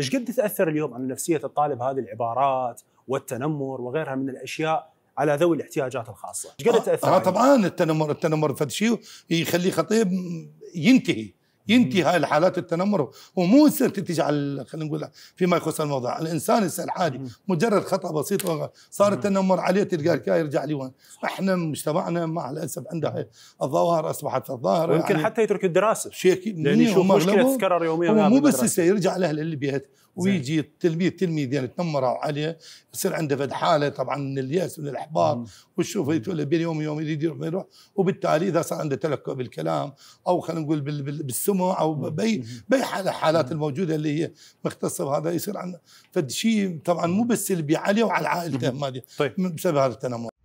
ايش قد تاثر اليوم على نفسيه الطالب هذه العبارات والتنمر وغيرها من الاشياء على ذوي الاحتياجات الخاصه ايش قد آه، تاثر آه, آه طبعا التنمر التنمر فد شيء يخلي خطيب ينتهي ينتهي هاي الحالات التنمر ومو تتجي على خلينا نقول فيما يخص الموضوع الانسان العادي مجرد خطا بسيط صار التنمر عليه تلقاه يرجع لي وين احنا مجتمعنا مع الاسف عنده الظواهر اصبحت الظاهر ويمكن يعني حتى يترك الدراسه شيء لان يشوف مشكله تتكرر يوميا هو مو بس هسه يرجع لاهل البيت ويجي التلميذ تلميذ يعني تنمروا عليه يصير عنده فد حاله طبعا من الياس من الاحباط بين يوم ويوم يريد يروح وبالتالي اذا صار عنده تلكؤ بالكلام او خلينا نقول بالسوء سمع او باي باي حالات الموجوده اللي هي مختصه بهذا يصير عندنا فشيء طبعا مو بس سلبي عليه وعلى عائلته طيب. بسبب هذا التنمر